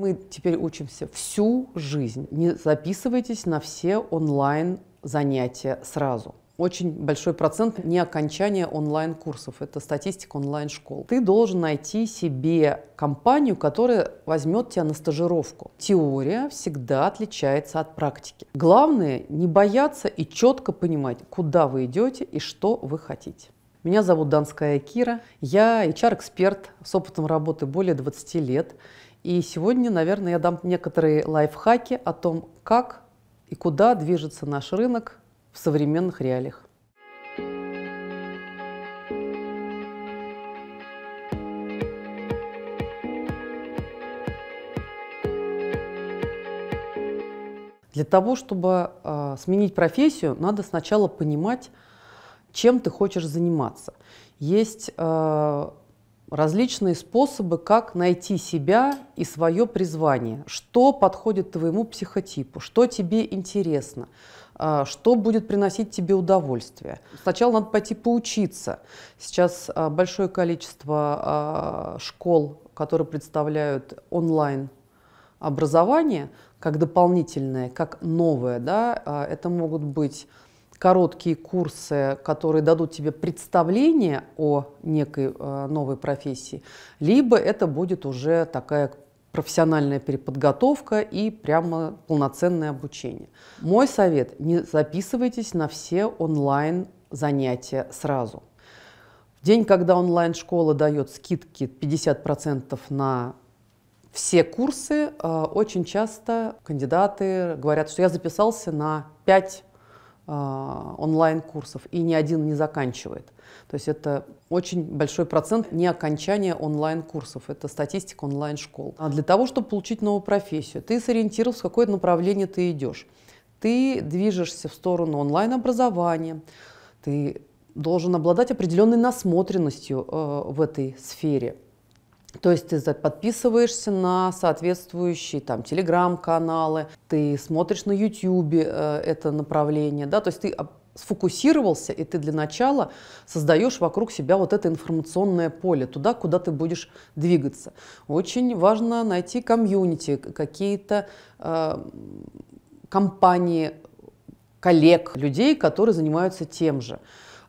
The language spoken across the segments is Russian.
Мы теперь учимся всю жизнь. Не записывайтесь на все онлайн занятия сразу. Очень большой процент не окончания онлайн-курсов. Это статистика онлайн-школ. Ты должен найти себе компанию, которая возьмет тебя на стажировку. Теория всегда отличается от практики. Главное не бояться и четко понимать, куда вы идете и что вы хотите. Меня зовут Донская Кира. Я HR-эксперт с опытом работы более 20 лет. И сегодня, наверное, я дам некоторые лайфхаки о том, как и куда движется наш рынок в современных реалиях. Для того, чтобы э, сменить профессию, надо сначала понимать, чем ты хочешь заниматься. Есть э, различные способы, как найти себя и свое призвание, что подходит твоему психотипу, что тебе интересно, э, что будет приносить тебе удовольствие. Сначала надо пойти поучиться. Сейчас э, большое количество э, школ, которые представляют онлайн образование как дополнительное, как новое, да, э, это могут быть короткие курсы, которые дадут тебе представление о некой э, новой профессии, либо это будет уже такая профессиональная переподготовка и прямо полноценное обучение. Мой совет – не записывайтесь на все онлайн занятия сразу. В день, когда онлайн-школа дает скидки 50% на все курсы, э, очень часто кандидаты говорят, что я записался на 5 а, онлайн-курсов, и ни один не заканчивает. То есть это очень большой процент не окончания онлайн-курсов, это статистика онлайн-школ. А для того, чтобы получить новую профессию, ты сориентировался, в какое направление ты идешь. Ты движешься в сторону онлайн-образования, ты должен обладать определенной насмотренностью э, в этой сфере – то есть ты подписываешься на соответствующие там телеграм-каналы, ты смотришь на ютюбе э, это направление, да, то есть ты сфокусировался, и ты для начала создаешь вокруг себя вот это информационное поле, туда, куда ты будешь двигаться. Очень важно найти комьюнити, какие-то э, компании, коллег, людей, которые занимаются тем же.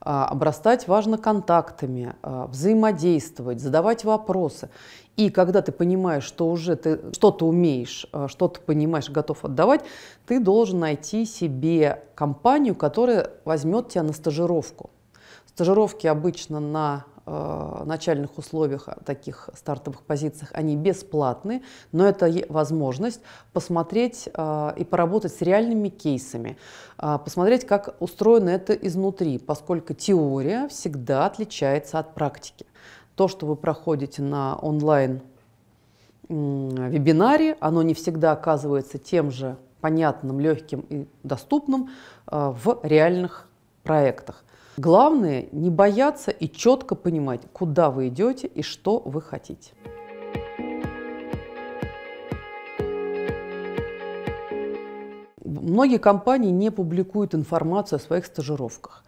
А, обрастать важно контактами, а, взаимодействовать, задавать вопросы. И когда ты понимаешь, что уже ты что-то умеешь, а, что-то понимаешь, готов отдавать, ты должен найти себе компанию, которая возьмет тебя на стажировку. Стажировки обычно на Э, начальных условиях, э, таких стартовых позициях, они бесплатны, но это возможность посмотреть э, и поработать с реальными кейсами, посмотреть, как устроено это изнутри, поскольку теория всегда отличается от практики. То, что вы проходите на онлайн вебинаре, оно не всегда оказывается тем же понятным, легким и доступным в реальных проектах. Главное – не бояться и четко понимать, куда вы идете и что вы хотите. Многие компании не публикуют информацию о своих стажировках.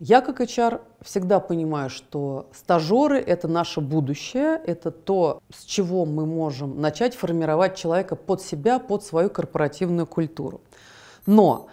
Я как HR всегда понимаю, что стажеры – это наше будущее, это то, с чего мы можем начать формировать человека под себя, под свою корпоративную культуру. Но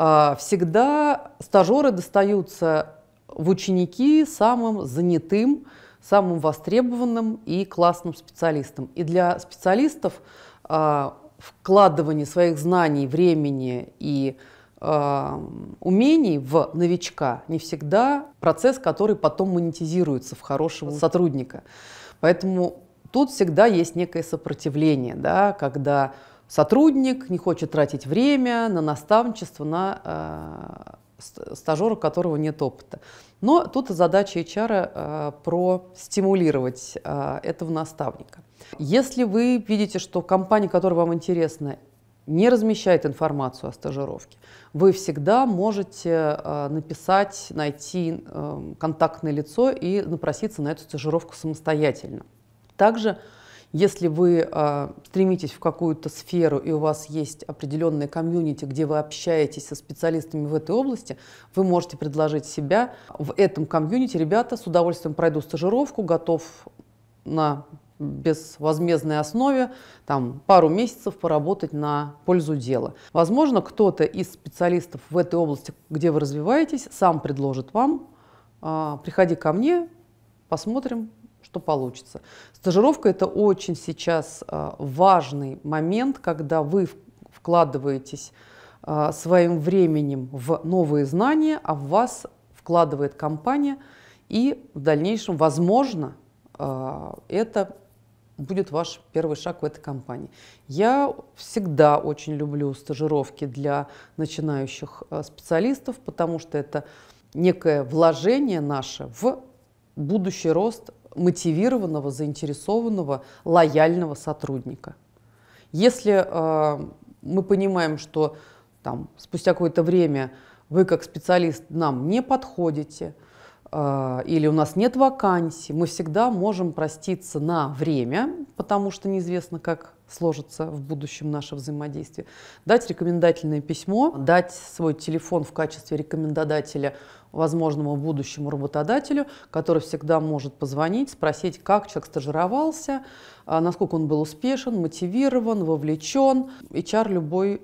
а, всегда стажеры достаются в ученики самым занятым, самым востребованным и классным специалистам. И для специалистов а, вкладывание своих знаний, времени и а, умений в новичка не всегда процесс, который потом монетизируется в хорошего сотрудника. Поэтому тут всегда есть некое сопротивление, да, когда сотрудник не хочет тратить время на наставничество, на э, стажера, у которого нет опыта. Но тут задача HR э, простимулировать э, этого наставника. Если вы видите, что компания, которая вам интересна, не размещает информацию о стажировке, вы всегда можете э, написать, найти э, контактное лицо и напроситься на эту стажировку самостоятельно. Также если вы э, стремитесь в какую-то сферу и у вас есть определенная комьюнити, где вы общаетесь со специалистами в этой области, вы можете предложить себя в этом комьюнити. Ребята, с удовольствием пройду стажировку, готов на безвозмездной основе там, пару месяцев поработать на пользу дела. Возможно, кто-то из специалистов в этой области, где вы развиваетесь, сам предложит вам, э, приходи ко мне, посмотрим, что получится. Стажировка – это очень сейчас э, важный момент, когда вы вкладываетесь э, своим временем в новые знания, а в вас вкладывает компания, и в дальнейшем, возможно, э, это будет ваш первый шаг в этой компании. Я всегда очень люблю стажировки для начинающих специалистов, потому что это некое вложение наше в будущий рост мотивированного, заинтересованного, лояльного сотрудника. Если э, мы понимаем, что там, спустя какое-то время вы как специалист нам не подходите – а, или у нас нет вакансий, мы всегда можем проститься на время, потому что неизвестно, как сложится в будущем наше взаимодействие, дать рекомендательное письмо, дать свой телефон в качестве рекомендодателя возможному будущему работодателю, который всегда может позвонить, спросить, как человек стажировался, а, насколько он был успешен, мотивирован, вовлечен. HR любой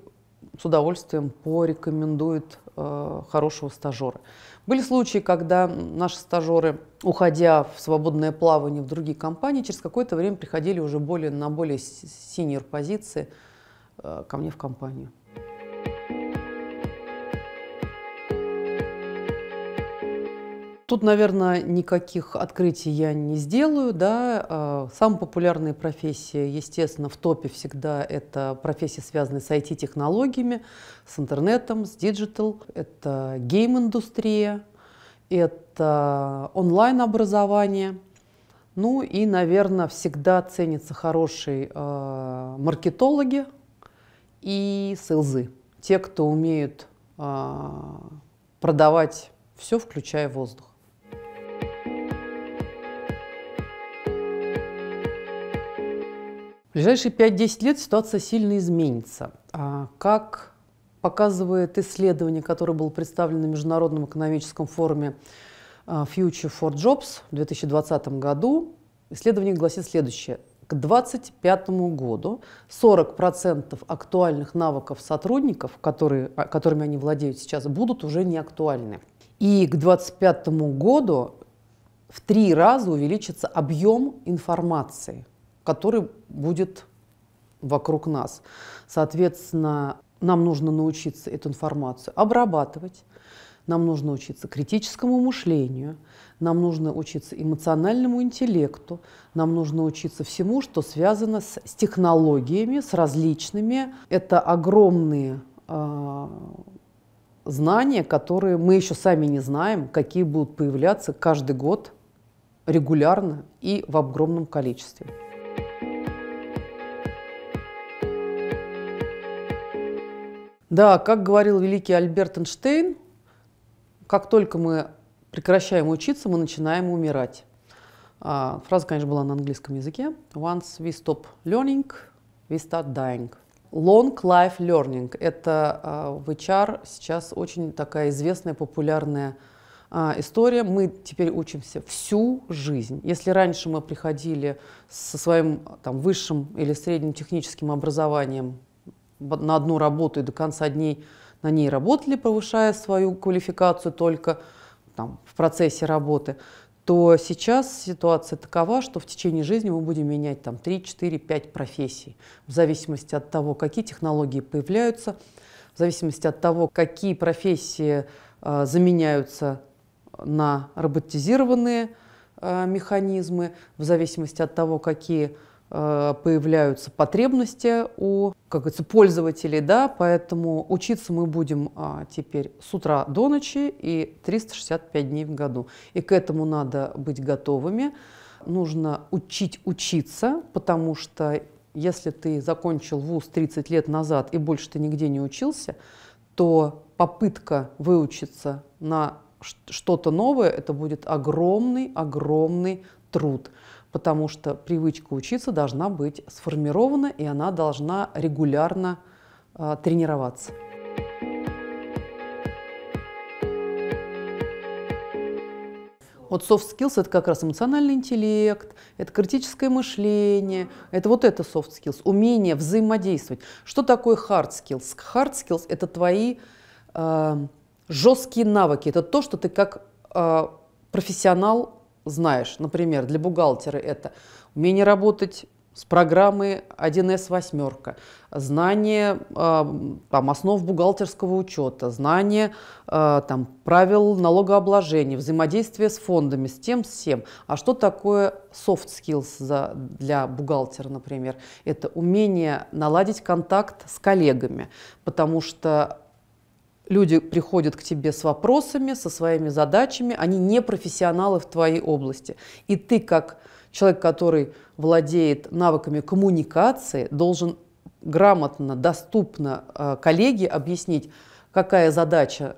с удовольствием порекомендует э, хорошего стажера. Были случаи, когда наши стажеры, уходя в свободное плавание в другие компании, через какое-то время приходили уже более, на более синер позиции э, ко мне в компанию. Тут, наверное, никаких открытий я не сделаю. Да? А, Самые популярные профессии, естественно, в топе всегда это профессии, связанные с IT-технологиями, с интернетом, с диджитал. Это гейм-индустрия, это онлайн-образование. Ну и, наверное, всегда ценятся хорошие э, маркетологи и сейлзы. Те, кто умеют э, продавать все, включая воздух. В ближайшие 5-10 лет ситуация сильно изменится. А как показывает исследование, которое было представлено на Международном экономическом форуме э, Future for Jobs в 2020 году, исследование гласит следующее. К 2025 году 40% актуальных навыков сотрудников, которые, а, которыми они владеют сейчас, будут уже не актуальны. И к 2025 году в три раза увеличится объем информации – который будет вокруг нас. Соответственно, нам нужно научиться эту информацию обрабатывать, нам нужно учиться критическому мышлению, нам нужно учиться эмоциональному интеллекту, нам нужно учиться всему, что связано с, с технологиями, с различными. Это огромные э, знания, которые мы еще сами не знаем, какие будут появляться каждый год регулярно и в огромном количестве. Да, как говорил великий Альберт Эйнштейн, как только мы прекращаем учиться, мы начинаем умирать. А, фраза, конечно, была на английском языке. Once we stop learning, we start dying. Long life learning – это а, в HR сейчас очень такая известная, популярная а, история. Мы теперь учимся всю жизнь. Если раньше мы приходили со своим там, высшим или средним техническим образованием на одну работу и до конца дней на ней работали, повышая свою квалификацию только там, в процессе работы, то сейчас ситуация такова, что в течение жизни мы будем менять там, 3, 4, 5 профессий, в зависимости от того, какие технологии появляются, в зависимости от того, какие профессии э, заменяются на роботизированные э, механизмы, в зависимости от того, какие Э, появляются потребности у, как говорится, пользователей, да, поэтому учиться мы будем а, теперь с утра до ночи и 365 дней в году. И к этому надо быть готовыми. Нужно учить учиться, потому что если ты закончил вуз 30 лет назад и больше ты нигде не учился, то попытка выучиться на что-то новое, это будет огромный-огромный труд потому что привычка учиться должна быть сформирована, и она должна регулярно э, тренироваться. Вот soft skills – это как раз эмоциональный интеллект, это критическое мышление, это вот это soft skills, умение взаимодействовать. Что такое hard skills? Hard skills – это твои э, жесткие навыки, это то, что ты как э, профессионал знаешь. Например, для бухгалтера это умение работать с программой 1С «Восьмерка», знание а, там, основ бухгалтерского учета, знание а, там, правил налогообложения, взаимодействие с фондами, с тем, с тем. А что такое soft skills для бухгалтера, например? Это умение наладить контакт с коллегами, потому что Люди приходят к тебе с вопросами, со своими задачами, они не профессионалы в твоей области. И ты, как человек, который владеет навыками коммуникации, должен грамотно, доступно э, коллеге объяснить, какая задача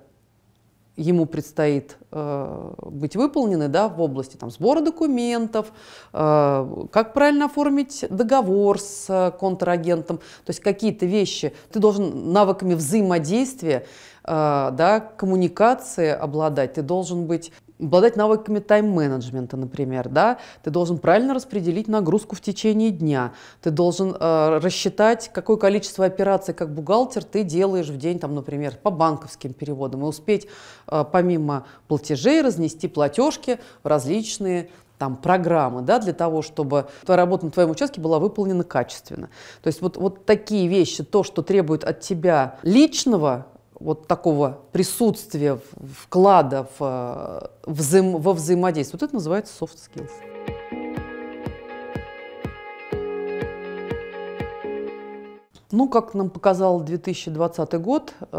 ему предстоит э, быть выполненной, да, в области там, сбора документов, э, как правильно оформить договор с э, контрагентом. То есть какие-то вещи ты должен навыками взаимодействия а, да, коммуникации обладать, ты должен быть обладать навыками тайм-менеджмента, например, да, ты должен правильно распределить нагрузку в течение дня, ты должен э, рассчитать, какое количество операций как бухгалтер ты делаешь в день, там, например, по банковским переводам, и успеть э, помимо платежей разнести платежки в различные там, программы да, для того, чтобы твоя работа на твоем участке была выполнена качественно. То есть вот, вот такие вещи, то, что требует от тебя личного вот такого присутствия, вклада в, э, взаим, во взаимодействие. Вот это называется soft skills. Ну, как нам показал 2020 год, э,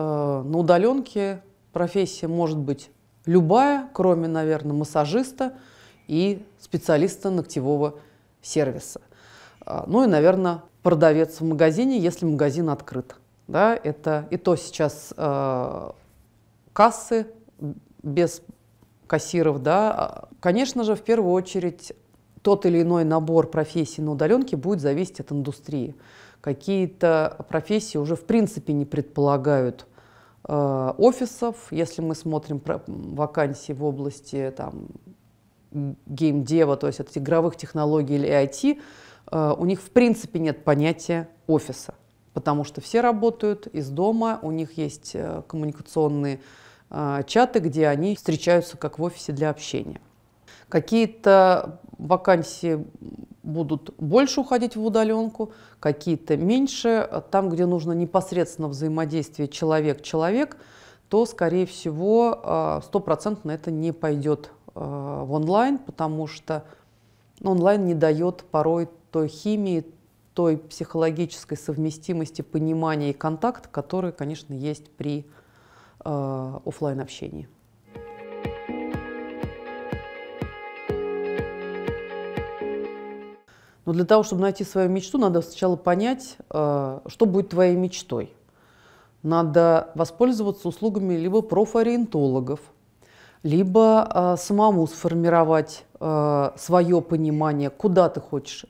на удаленке профессия может быть любая, кроме, наверное, массажиста и специалиста ногтевого сервиса. Э, ну и, наверное, продавец в магазине, если магазин открыт. Да, это и то сейчас э, кассы без кассиров, да. Конечно же, в первую очередь тот или иной набор профессий на удаленке будет зависеть от индустрии. Какие-то профессии уже в принципе не предполагают э, офисов, если мы смотрим про вакансии в области там, геймдева, то есть от игровых технологий или IT, э, у них в принципе нет понятия офиса потому что все работают из дома, у них есть э, коммуникационные э, чаты, где они встречаются как в офисе для общения. Какие-то вакансии будут больше уходить в удаленку, какие-то меньше. Там, где нужно непосредственно взаимодействие человек-человек, то, скорее всего, э, стопроцентно это не пойдет в онлайн, потому что онлайн не дает порой той химии, той психологической совместимости, понимания и контакта, который, конечно, есть при э, офлайн общении. Но для того, чтобы найти свою мечту, надо сначала понять, э, что будет твоей мечтой. Надо воспользоваться услугами либо профориентологов, либо э, самому сформировать э, свое понимание, куда ты хочешь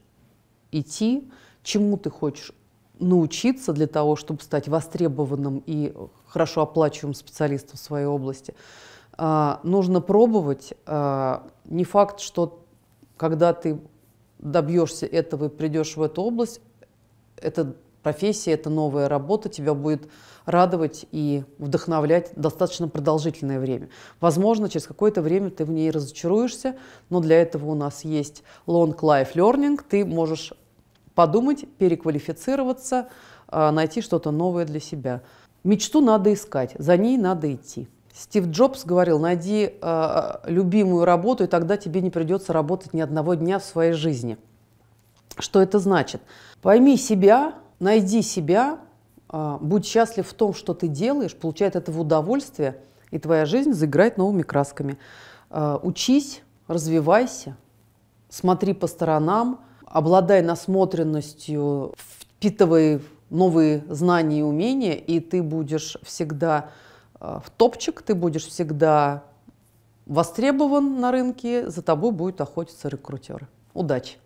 идти, чему ты хочешь научиться для того, чтобы стать востребованным и хорошо оплачиваемым специалистом в своей области. А, нужно пробовать. А, не факт, что когда ты добьешься этого и придешь в эту область, эта профессия, эта новая работа тебя будет радовать и вдохновлять достаточно продолжительное время. Возможно, через какое-то время ты в ней разочаруешься, но для этого у нас есть long life learning, ты можешь подумать, переквалифицироваться, а, найти что-то новое для себя. Мечту надо искать, за ней надо идти. Стив Джобс говорил, найди э, любимую работу, и тогда тебе не придется работать ни одного дня в своей жизни. Что это значит? Пойми себя, найди себя, э, будь счастлив в том, что ты делаешь, получай от этого удовольствие, и твоя жизнь заиграет новыми красками. Э, учись, развивайся, смотри по сторонам, обладай насмотренностью, впитывай новые знания и умения, и ты будешь всегда э, в топчик, ты будешь всегда востребован на рынке, за тобой будут охотиться рекрутеры. Удачи!